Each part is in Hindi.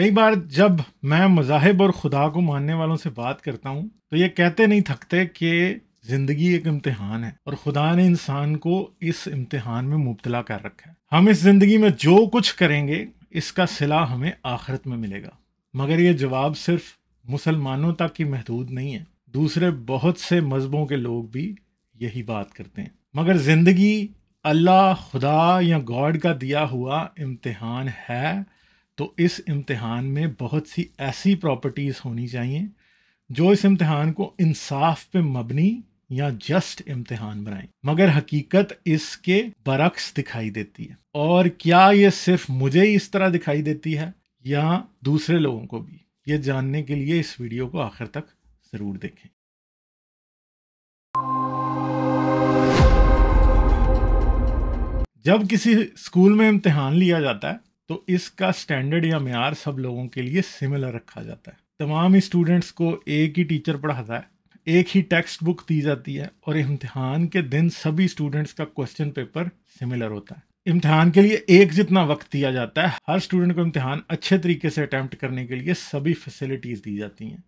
कई बार जब मैं मजाहब और खुदा को मानने वालों से बात करता हूँ तो ये कहते नहीं थकते कि ज़िंदगी एक इम्तहान है और खुदा ने इंसान को इस इम्तहान में मुबतला कर रखा है हम इस ज़िंदगी में जो कुछ करेंगे इसका सिला हमें आखिरत में मिलेगा मगर ये जवाब सिर्फ मुसलमानों तक ही महदूद नहीं है दूसरे बहुत से मज़हबों के लोग भी यही बात करते हैं मगर ज़िंदगी अल्लाह खुदा या गॉड का दिया हुआ इम्तहान है तो इस इम्तहान में बहुत सी ऐसी प्रॉपर्टीज़ होनी चाहिए जो इस इम्तहान को इंसाफ पे मबनी या जस्ट इम्तहान बनाएं मगर हकीकत इसके बरक्स दिखाई देती है और क्या ये सिर्फ मुझे ही इस तरह दिखाई देती है या दूसरे लोगों को भी ये जानने के लिए इस वीडियो को आखिर तक ज़रूर देखें जब किसी स्कूल में इम्तिहान लिया जाता है तो इसका स्टैंडर्ड या मैार सब लोगों के लिए सिमिलर रखा जाता है तमाम स्टूडेंट्स को एक ही टीचर पढ़ाता है एक ही टेक्स्ट बुक दी जाती है और इम्तिहान के दिन सभी स्टूडेंट्स का क्वेश्चन पेपर सिमिलर होता है इम्तिहान के लिए एक जितना वक्त दिया जाता है हर स्टूडेंट को इम्तिहान अच्छे तरीके से अटैम्प्ट करने के लिए सभी फैसिलिटीज़ दी जाती हैं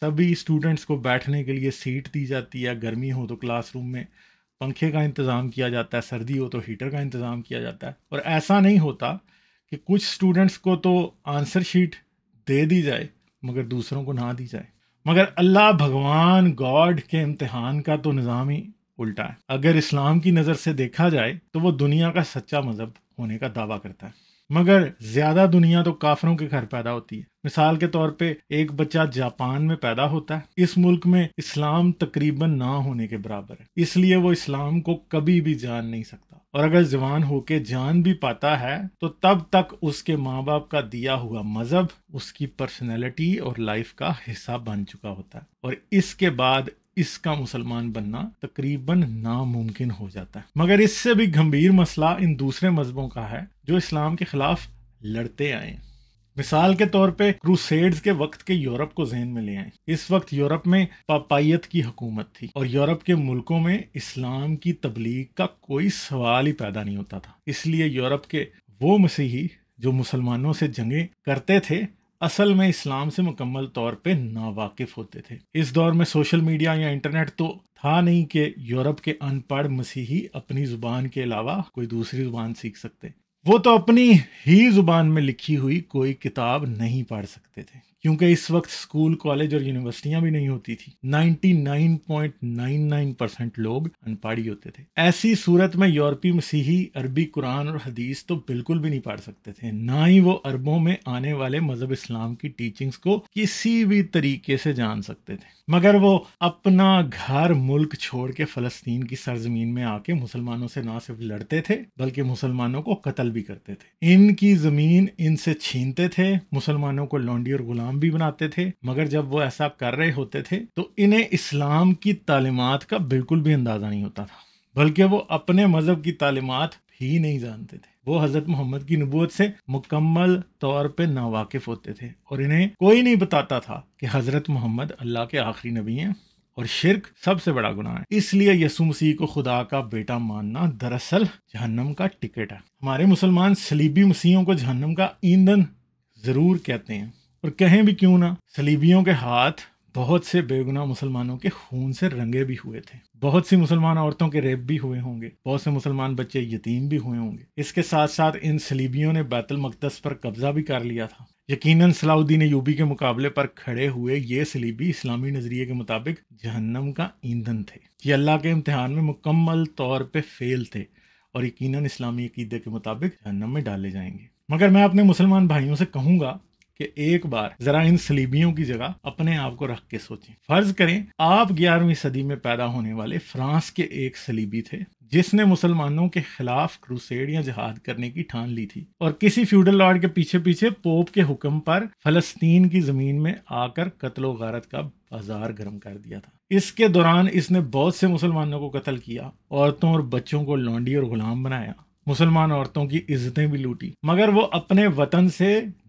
सभी स्टूडेंट्स को बैठने के लिए सीट दी जाती है गर्मी हो तो क्लासरूम में पंखे का इंतज़ाम किया जाता है सर्दी हो तो हीटर का इंतज़ाम किया जाता है और ऐसा नहीं होता कि कुछ स्टूडेंट्स को तो आंसर शीट दे दी जाए मगर दूसरों को ना दी जाए मगर अल्लाह भगवान गॉड के इम्तहान का तो निज़ाम ही उल्टा है अगर इस्लाम की नज़र से देखा जाए तो वो दुनिया का सच्चा मज़हब होने का दावा करता है मगर ज्यादा दुनिया तो काफरों के घर पैदा होती है मिसाल के तौर पे एक बच्चा जापान में पैदा होता है इस मुल्क में इस्लाम तकरीबन ना होने के बराबर है इसलिए वो इस्लाम को कभी भी जान नहीं सकता और अगर जवान होके जान भी पाता है तो तब तक उसके माँ बाप का दिया हुआ मजहब उसकी पर्सनैलिटी और लाइफ का हिस्सा बन चुका होता है और इसके बाद इसका मुसलमान बनना तकरीबन नामुमकिन हो जाता है मगर इससे भी गंभीर मसला इन दूसरे मजहबों का है जो इस्लाम के खिलाफ लड़ते आए मिसाल के तौर पे क्रूसेड्स के वक्त के यूरोप को जहन में ले आए इस वक्त यूरोप में पापाइत की हुकूमत थी और यूरोप के मुल्कों में इस्लाम की तबलीग का कोई सवाल ही पैदा नहीं होता था इसलिए यूरोप के वो मसीही जो मुसलमानों से जंगे करते थे असल में इस्लाम से मुकम्मल तौर पे नावाकिफ होते थे इस दौर में सोशल मीडिया या इंटरनेट तो था नहीं कि यूरोप के अनपढ़ मसीही अपनी जुबान के अलावा कोई दूसरी जुबान सीख सकते वो तो अपनी ही जुबान में लिखी हुई कोई किताब नहीं पढ़ सकते थे क्योंकि इस वक्त स्कूल कॉलेज और यूनिवर्सिटियां भी नहीं होती थी 99.99 परसेंट लोग अनपढ़ होते थे ऐसी सूरत में यूरोपी मसीही अरबी कुरान और हदीस तो बिल्कुल भी नहीं पढ़ सकते थे ना ही वो अरबों में आने वाले मजहब इस्लाम की टीचिंग्स को किसी भी तरीके से जान सकते थे मगर वो अपना घर मुल्क छोड़ के फलस्तीन की सरजमीन में आके मुसलमानों से ना सिर्फ लड़ते थे बल्कि मुसलमानों को कत्ल भी करते थे इनकी जमीन इनसे छीनते थे मुसलमानों को लौंडी और गुलाम हम भी बनाते थे मगर जब वो ऐसा कर रहे होते थे तो इन्हें इस्लाम की तालीमत का बिल्कुल भी अंदाज़ा नहीं होता था बल्कि वो अपने मज़हब की तालीमत ही नहीं जानते थे वो हज़रत मोहम्मद की नबूत से मुकम्मल तौर पे नावाकिफ होते थे और इन्हें कोई नहीं बताता था कि हज़रत मोहम्मद अल्लाह के आखिरी नबी हैं और शिरक सबसे बड़ा गुनाह है इसलिए यसु मसीह को खुदा का बेटा मानना दरअसल जहन्नम का टिकट है हमारे मुसलमान सलीबी मसीहों को जहन्नम का ईंधन ज़रूर कहते हैं और कहें भी क्यों ना सलीबियों के हाथ बहुत से बेगुनाह मुसलमानों के खून से रंगे भी हुए थे बहुत सी मुसलमान औरतों के रेप भी हुए होंगे बहुत से मुसलमान बच्चे यतीम भी हुए होंगे इसके साथ साथ इन सलीबियों ने बैतुल मकदस पर कब्जा भी कर लिया था यकीनन सलाउद्दीन यूबी के मुकाबले पर खड़े हुए ये सलीबी इस्लामी नज़रिए के मुताबिक जहन्नम का ईंधन थे ये अल्लाह के इम्तहान में मुकम्मल तौर पर फेल थे और यकीनन इस्लामी अकीदे के मुताबिक जहन्नम में डाले जाएंगे मगर मैं अपने मुसलमान भाइयों से कहूँगा कि एक बार जरा इन सलीबियों की जगह अपने आप को रख के सोचें फर्ज करें आप ग्यारहवीं सदी में पैदा होने वाले फ्रांस के एक सलीबी थे जिसने मुसलमानों के खिलाफ क्रूसेड या जहाद करने की ठान ली थी और किसी फ्यूडल लॉर्ड के पीछे पीछे पोप के हुक्म पर फलस्तीन की जमीन में आकर कत्लो गारत का बाजार गर्म कर दिया था इसके दौरान इसने बहुत से मुसलमानों को कत्ल किया औरतों और बच्चों को लौंडी और गुलाम बनाया मुसलमान औरतों की इज्जतें भी लूटी मगर वो अपने वतन से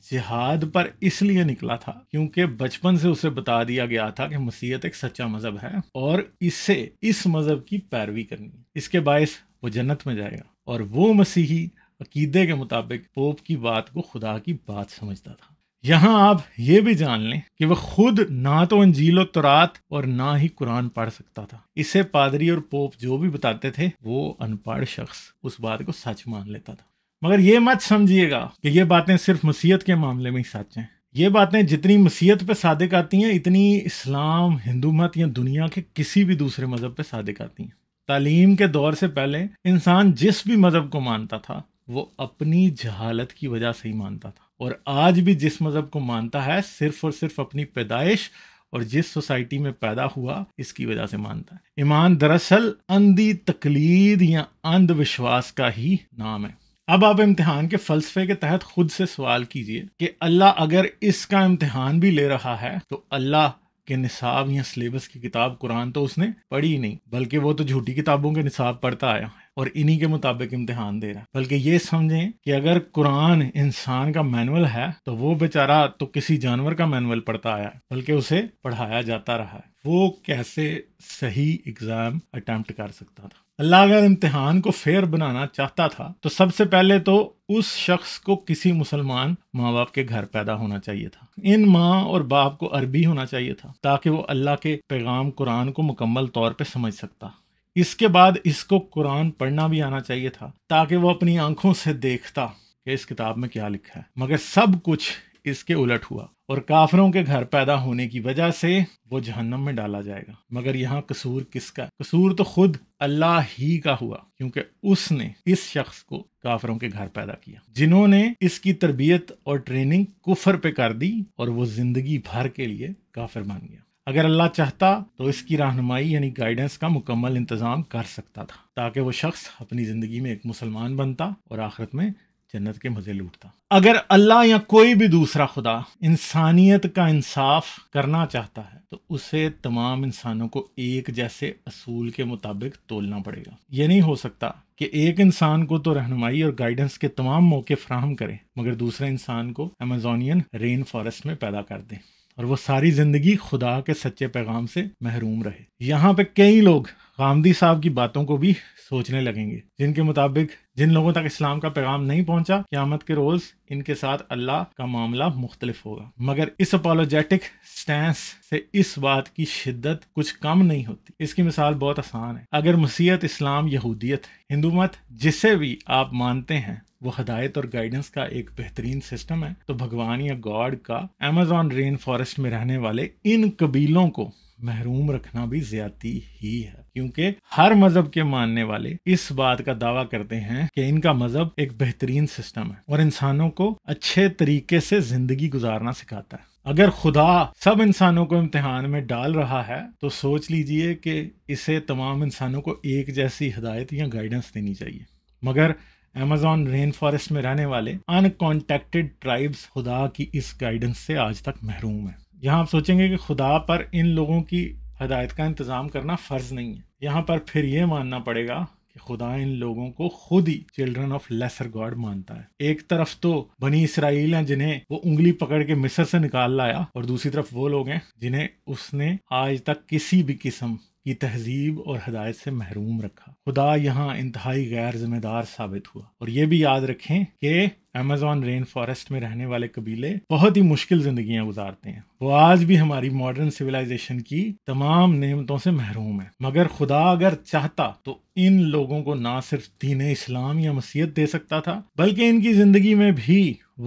जिहाद पर इसलिए निकला था क्योंकि बचपन से उसे बता दिया गया था कि मसीहत एक सच्चा मजहब है और इससे इस मजहब की पैरवी करनी इसके बायस वो जन्नत में जाएगा और वो मसीही अकीदे के मुताबिक पोप की बात को खुदा की बात समझता था यहाँ आप ये भी जान लें कि वह खुद ना तो अंजील तुरात और ना ही कुरान पढ़ सकता था इसे पादरी और पोप जो भी बताते थे वो अनपढ़ शख्स उस बात को सच मान लेता था मगर ये मत समझिएगा कि ये बातें सिर्फ मसीहत के मामले में ही सच हैं ये बातें जितनी मसीहत पे सादिक आती हैं इतनी इस्लाम हिंदू मत या दुनिया के किसी भी दूसरे मज़हब पे सादिक आती हैं तालीम के दौर से पहले इंसान जिस भी मज़हब को मानता था वो अपनी जहालत की वजह से ही मानता था और आज भी जिस मज़हब को मानता है सिर्फ और सिर्फ अपनी पैदाइश और जिस सोसाइटी में पैदा हुआ इसकी वजह से मानता है ईमान दरअसल अंधी तकलीद या अंधविश्वास का ही नाम है अब आप इम्तिहान के फलसफे के तहत खुद से सवाल कीजिए कि अल्लाह अगर इसका इम्तिहान भी ले रहा है तो अल्लाह के निसाब या सिलेबस की किताब कुरान तो उसने पढ़ी ही नहीं बल्कि वो तो झूठी किताबों के निसाब पढ़ता आया और इन्हीं के मुताबिक इम्तहान दे रहा है बल्कि ये समझें कि अगर कुरान इंसान का मैनुअल है तो वो बेचारा तो किसी जानवर का मैनुअल पढ़ता आया बल्कि उसे पढ़ाया जाता रहा है वो कैसे सही एग्ज़ाम अटैम्प्ट कर सकता था अल्लाह अगर इम्तहान को फेयर बनाना चाहता था तो सबसे पहले तो उस शख्स को किसी मुसलमान माँ बाप के घर पैदा होना चाहिए था इन माँ और बाप को अरबी होना चाहिए था ताकि वो अल्लाह के पैगाम कुरान को मुकम्मल तौर पे समझ सकता इसके बाद इसको कुरान पढ़ना भी आना चाहिए था ताकि वो अपनी आंखों से देखता कि इस किताब में क्या लिखा है मगर सब कुछ इसके उलट हुआ और काफरों के घर पैदा होने की वजह से वो जहन्नम में डाला जाएगा मगर यहाँ कसूर किसका कसूर तो खुद अल्लाह ही का हुआ क्योंकि उसने इस शख्स को काफरों के घर पैदा किया जिन्होंने इसकी तरबियत और ट्रेनिंग कुफर पे कर दी और वो जिंदगी भर के लिए काफिर बन गया अगर अल्लाह चाहता तो इसकी रहनमाई यानी गाइडेंस का मुकम्मल इंतज़ाम कर सकता था ताकि वो शख्स अपनी ज़िंदगी में एक मुसलमान बनता और आखिरत में जन्नत के मज़े लूटता अगर अल्लाह या कोई भी दूसरा खुदा इंसानियत का इंसाफ करना चाहता है तो उसे तमाम इंसानों को एक जैसे असूल के मुताबिक तोलना पड़ेगा ये नहीं हो सकता कि एक इंसान को तो रहनुमाई और गाइडेंस के तमाम मौके फ्राहम करें मगर दूसरे इंसान को अमेजोनियन रेन फॉरेस्ट में पैदा कर दें और वो सारी ज़िंदगी खुदा के सच्चे पैगाम से महरूम रहे यहाँ पे कई लोग गांधी साहब की बातों को भी सोचने लगेंगे जिनके मुताबिक जिन लोगों तक इस्लाम का पैगाम नहीं पहुंचा क्यामत के रोज इनके साथ अल्लाह का मामला मुख्तलिफ होगा मगर इस अपोलोजेटिक स्टैंस से इस बात की शिद्दत कुछ कम नहीं होती इसकी मिसाल बहुत आसान है अगर मसीहत इस्लाम यहूदियत हिंदू मत जिसे भी आप मानते हैं वो हदायत और गाइडेंस का एक बेहतरीन सिस्टम है तो भगवान या गॉड का अमेजोन रेन फॉरेस्ट में रहने वाले इन कबीलों को महरूम रखना भी ज्यादा ही है क्योंकि हर मजहब के मानने वाले इस बात का दावा करते हैं कि इनका मजहब एक बेहतरीन सिस्टम है और इंसानों को अच्छे तरीके से जिंदगी गुजारना सिखाता है अगर खुदा सब इंसानों को इम्तिहान में डाल रहा है तो सोच लीजिए कि इसे तमाम इंसानों को एक जैसी हदायत या गाइडेंस देनी चाहिए मगर अमेजोन रेन फॉरेस्ट में रहने वाले अनकॉन्टेक्टेड ट्राइब्स खुदा की इस गाइडेंस से आज तक महरूम है यहाँ आप सोचेंगे कि खुदा पर इन लोगों की हदायत का इंतज़ाम करना फ़र्ज़ नहीं है यहाँ पर फिर ये मानना पड़ेगा कि खुदा इन लोगों को खुद ही चिल्ड्रन ऑफ लेसर गॉड मानता है एक तरफ तो बनी इसराइल हैं जिन्हें वो उंगली पकड़ के मिस्र से निकाल लाया और दूसरी तरफ वो लोग हैं जिन्हें उसने आज तक किसी भी किस्म की तहजीब और हदायत से महरूम रखा खुदा यहाँ इंतहाई गैर जिम्मेदार साबित हुआ और ये भी याद रखें कि अमेजोन रेन फॉरेस्ट में रहने वाले कबीले बहुत ही मुश्किल जिंदगियां गुजारते हैं वो आज भी हमारी मॉडर्न सिविलाइजेशन की तमाम नियमतों से महरूम है मगर खुदा अगर चाहता तो इन लोगों को ना सिर्फ दीन इस्लाम या मसीहत दे सकता था बल्कि इनकी जिंदगी में भी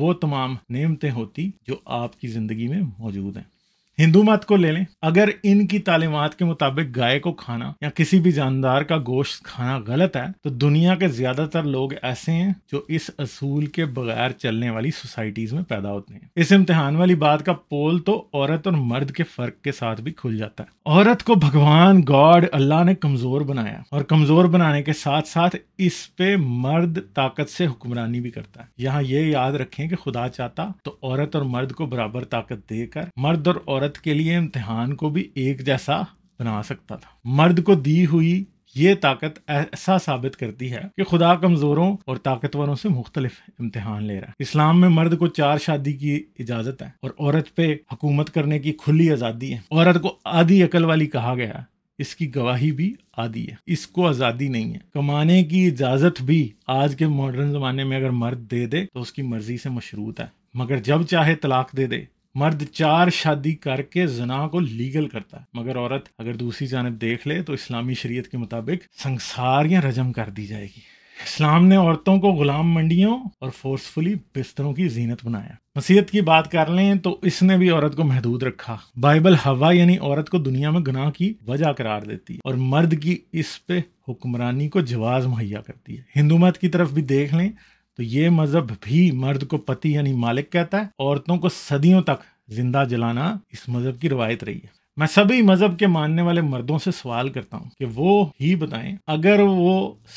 वो तमाम नियमतें होती जो आपकी जिंदगी में मौजूद हैं हिंदू मत को ले लें अगर इनकी तालीमत के मुताबिक गाय को खाना या किसी भी जानदार का गोश्त खाना गलत है तो दुनिया के ज्यादातर लोग ऐसे हैं जो इस असूल के बगैर चलने वाली सोसाइटीज में पैदा होते हैं इस इम्तिहान वाली बात का पोल तो औरत और मर्द के फर्क के साथ भी खुल जाता है औरत को भगवान गॉड अल्लाह ने कमजोर बनाया और कमजोर बनाने के साथ साथ इस पे मर्द ताकत से हुक्मरानी भी करता है यहाँ ये याद रखें कि खुदा चाहता तो औरत और मर्द को बराबर ताकत देकर मर्द और औरत औरत के लिए इम्तिहान को भी एक जैसा बना सकता था मर्द को दी हुई ये ताकत ऐसा साबित करती है कि खुदा कमज़ोरों और ताकतवरों से मुख्तलिफ इम्तिहान ले रहा है इस्लाम में मर्द को चार शादी की इजाज़त है और औरत पे हुकूमत करने की खुली आज़ादी है औरत को आधी अकल वाली कहा गया है इसकी गवाही भी आदि है इसको आज़ादी नहीं है कमाने की इजाज़त भी आज के मॉडर्न ज़माने में अगर मर्द दे दे तो उसकी मर्ज़ी से मशरूत है मगर जब चाहे तलाक दे दे मर्द चार शादी करके जना को लीगल करता है मगर औरत अगर दूसरी जानब देख ले तो इस्लामी शरीयत के मुताबिक संसार या रजम कर दी जाएगी इस्लाम ने औरतों को गुलाम मंडियों और फोर्सफुली बिस्तरों की जीनत बनाया मसीहत की बात कर लें तो इसने भी औरत को महदूद रखा बाइबल हवा यानी औरत को दुनिया में गुनाह की वजह करार देती है और मर्द की इस पे हुक्मरानी को जवाज मुहैया करती है हिंदू मत की तरफ भी देख लें तो ये मजहब भी मर्द को पति यानी मालिक कहता है औरतों को सदियों तक जिंदा जलाना इस मजहब की रवायत रही है मैं सभी मज़हब के मानने वाले मर्दों से सवाल करता हूँ कि वो ही बताएं अगर वो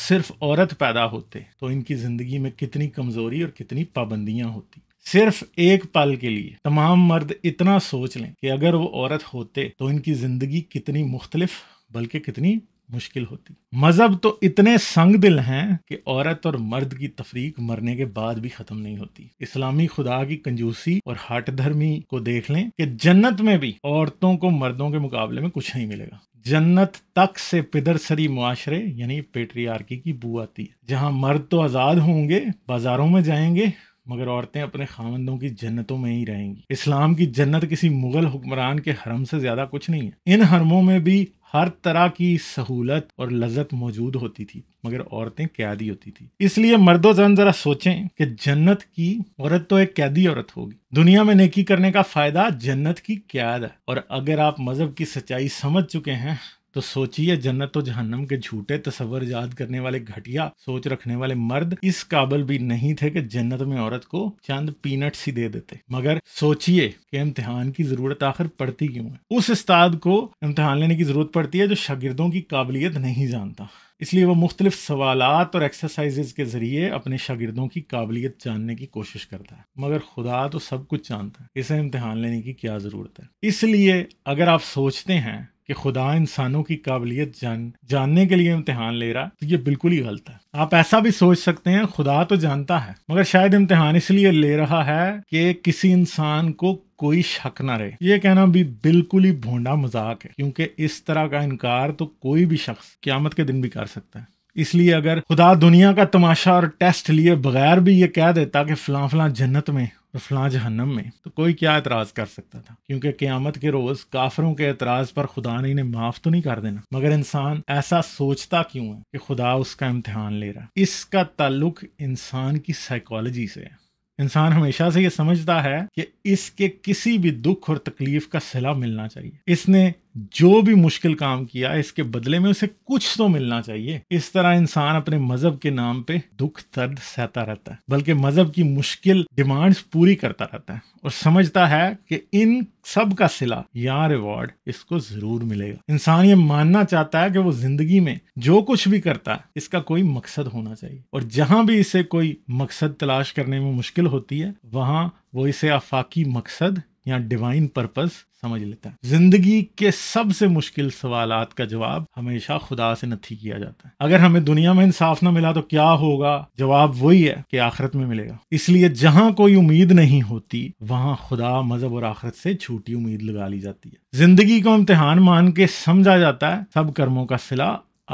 सिर्फ औरत पैदा होते तो इनकी ज़िंदगी में कितनी कमज़ोरी और कितनी पाबंदियाँ होती सिर्फ एक पल के लिए तमाम मर्द इतना सोच लें कि अगर वो औरत होते तो इनकी ज़िंदगी कितनी मुख्तलिफ बल्कि कितनी मुश्किल होती मज़हब तो इतने संग दिल हैं कि औरत और मर्द की तफरीक मरने के बाद भी ख़त्म नहीं होती इस्लामी खुदा की कंजूसी और हट धर्मी को देख लें कि जन्नत में भी औरतों को मर्दों के मुकाबले में कुछ नहीं मिलेगा जन्नत तक से पिदरसरी माशरे यानी पेट्रियार्की की बू आती है जहाँ मर्द तो आज़ाद होंगे बाज़ारों में जाएंगे मगर औरतें अपने खामंदों की जन्नतों में ही रहेंगी इस्लाम की जन्नत किसी मुगल हुक्मरान के हरम से ज़्यादा कुछ नहीं है इन हरमों में भी हर तरह की सहूलत और लजत मौजूद होती थी मगर औरतें कैदी होती थी इसलिए मर्दो जन जरा सोचें कि जन्नत की औरत तो एक कैदी औरत होगी दुनिया में नेकी करने का फायदा जन्नत की कैद है और अगर आप मजहब की सच्चाई समझ चुके हैं तो सोचिए जन्नत और तो जहन्नम के झूठे तस्वर याद करने वाले घटिया सोच रखने वाले मर्द इस काबल भी नहीं थे कि जन्नत में औरत को चंद पीनट सी दे देते मगर सोचिए कि इम्तिहान की जरूरत आखिर पड़ती क्यों है उस उस्ताद को इम्तिहान लेने की जरूरत पड़ती है जो शागिर्दों की काबिलियत नहीं जानता इसलिए वह मुख्तलिफ सवाल और एक्सरसाइज के ज़रिए अपने शागिर्दों की काबिलियत जानने की कोशिश करता है मगर खुदा तो सब कुछ जानता है इसे इम्तिहान लेने की क्या ज़रूरत है इसलिए अगर आप सोचते हैं कि खुदा इंसानों की काबिलियत जान जानने के लिए इम्तिहान ले रहा है तो ये बिल्कुल ही गलत है आप ऐसा भी सोच सकते हैं खुदा तो जानता है मगर शायद इम्तिहान इसलिए ले रहा है कि किसी इंसान को कोई शक ना रहे ये कहना भी बिल्कुल ही भोंडा मजाक है क्योंकि इस तरह का इनकार तो कोई भी शख्स क्यामत के दिन भी कर सकता है इसलिए अगर खुदा दुनिया का तमाशा और टेस्ट लिए बगैर भी ये कह देता कि फलां फलां जन्नत में तो फलां जहन्नम में तो कोई क्या एतराज़ कर सकता था क्योंकि क़्यामत के रोज़ काफरों के एतराज़ पर खुदा ने इन्हें माफ़ तो नहीं कर देना मगर इंसान ऐसा सोचता क्यों है कि खुदा उसका इम्तहान ले रहा है इसका ताल्लुक इंसान की साइकोलॉजी से है इंसान हमेशा से ये समझता है कि इसके किसी भी दुख और तकलीफ का सिला मिलना चाहिए इसने जो भी मुश्किल काम किया इसके बदले में उसे कुछ तो मिलना चाहिए इस तरह इंसान अपने मजहब के नाम पे दुख दर्द सहता रहता है बल्कि मजहब की मुश्किल डिमांड्स पूरी करता रहता है और समझता है कि इन सब का सिला या रिवॉर्ड इसको जरूर मिलेगा इंसान ये मानना चाहता है कि वो जिंदगी में जो कुछ भी करता है इसका कोई मकसद होना चाहिए और जहां भी इसे कोई मकसद तलाश करने में मुश्किल होती है वहां वो इसे आफाकी मकसद या डिवाइन पर्पस समझ लेता है जिंदगी के सबसे मुश्किल सवाल का जवाब हमेशा खुदा से नथी किया जाता है अगर हमें दुनिया में इंसाफ ना मिला तो क्या होगा जवाब वही है कि आखिरत में मिलेगा इसलिए जहां कोई उम्मीद नहीं होती वहां खुदा मजहब और आखिरत से छूटी उम्मीद लगा ली जाती है जिंदगी को इम्तिहान मान के समझा जाता है सब कर्मों का सिला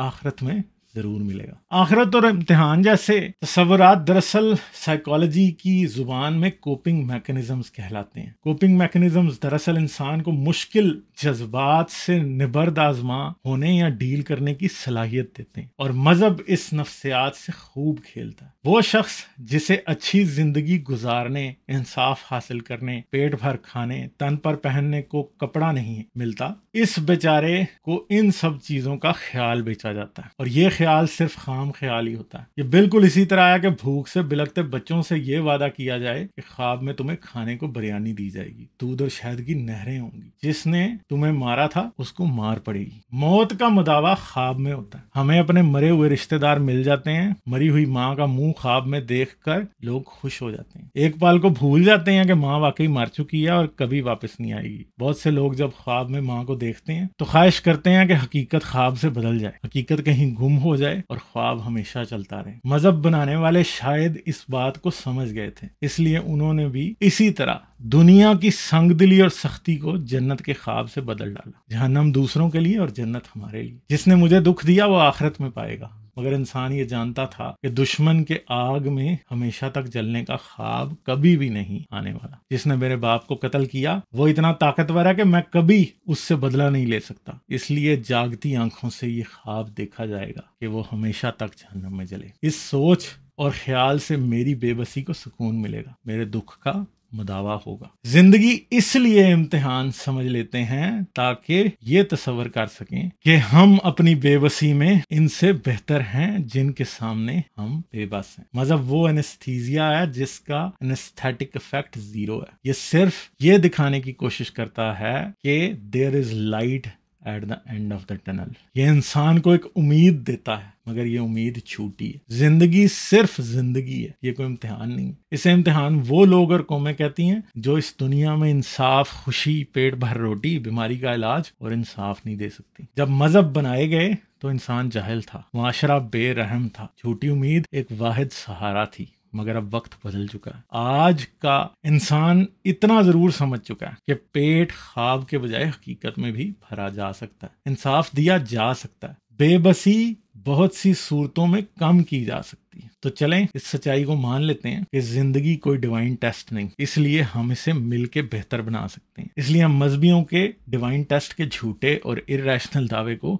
आखिरत में ज़रूर मिलेगा आखरत और इम्तिहान जैसे तस्वरत दरअसल साइकोलॉजी की ज़ुबान में कोपिंग मैकेनिज़म्स कहलाते हैं कोपिंग मैकेनिज़म्स दरअसल इंसान को मुश्किल जज्बात से निबर्द आजमा होने या डील करने की सलाहियत देते हैं और मज़हब इस नफ्सियात से खूब खेलता है वो शख्स जिसे अच्छी ज़िंदगी गुजारने इंसाफ हासिल करने पेट भर खाने तन पर पहनने को कपड़ा नहीं मिलता इस बेचारे को इन सब चीज़ों का ख्याल बेचा जाता है और ये ख्याल ख्याल सिर्फ खाम ख्याल ही होता है ये बिल्कुल इसी तरह आया कि भूख से बिलकते बच्चों से ये वादा किया जाए कि ख्वाब में तुम्हें खाने को बिरयानी दी जाएगी दूध और शहद की नहरें होंगी जिसने तुम्हें मारा था उसको मार पड़ेगी मौत का मुदावा ख्वाब में होता है हमें अपने मरे हुए रिश्तेदार मिल जाते हैं मरी हुई माँ का मुंह ख्वाब में देख कर लोग खुश हो जाते हैं एक पाल को भूल जाते हैं कि माँ वाकई मार चुकी है और कभी वापस नहीं आएगी बहुत से लोग जब ख्वाब में माँ को देखते हैं तो ख्वाहिश करते हैं कि हकीकत ख्वाब से बदल जाए हकीकत कहीं गुम हो जाए और ख्वाब हमेशा चलता रहे मजहब बनाने वाले शायद इस बात को समझ गए थे इसलिए उन्होंने भी इसी तरह दुनिया की संगदिली और सख्ती को जन्नत के ख्वाब से बदल डाला जहन्नम दूसरों के लिए और जन्नत हमारे लिए जिसने मुझे दुख दिया वो आखिरत में पाएगा मगर इंसान ये जानता था कि दुश्मन के आग में हमेशा तक जलने का ख्वाब कभी भी नहीं आने वाला जिसने मेरे बाप को कत्ल किया वो इतना ताकतवर है कि मैं कभी उससे बदला नहीं ले सकता इसलिए जागती आंखों से ये ख्वाब देखा जाएगा कि वो हमेशा तक जहनम में जले इस सोच और ख्याल से मेरी बेबसी को सुकून मिलेगा मेरे दुख का मदावा होगा जिंदगी इसलिए इम्तिहान समझ लेते हैं ताकि ये तस्वर कर सकें कि हम अपनी बेबसी में इनसे बेहतर हैं जिनके सामने हम बेबस हैं मजहब वो एनेस्थीजिया है जिसका एनेस्थेटिक इफेक्ट जीरो है ये सिर्फ ये दिखाने की कोशिश करता है कि there is light at the end of the tunnel ये इंसान को एक उम्मीद देता है मगर ये उम्मीद छूटी है जिंदगी सिर्फ जिंदगी है ये कोई इम्तिहान नहीं है इसे इम्तिहान वो लोग और कौमें कहती हैं जो इस दुनिया में इंसाफ खुशी पेट भर रोटी बीमारी का इलाज और इंसाफ नहीं दे सकती जब मजहब बनाए गए तो इंसान जाहिल था माशरा बेरहम था छोटी उम्मीद एक वाहिद सहारा थी मगर अब वक्त बदल चुका है आज का इंसान इतना ज़रूर समझ चुका है कि पेट खाब के बजाय हकीकत में भी भरा जा सकता है इंसाफ दिया जा सकता है बेबसी बहुत सी सूरतों में कम की जा सकती है तो चलें इस सच्चाई को मान लेते हैं कि जिंदगी कोई डिवाइन टेस्ट नहीं इसलिए हम इसे मिलके बेहतर बना सकते हैं इसलिए हम मजहबियों के डिवाइन टेस्ट के झूठे और इरेशनल दावे को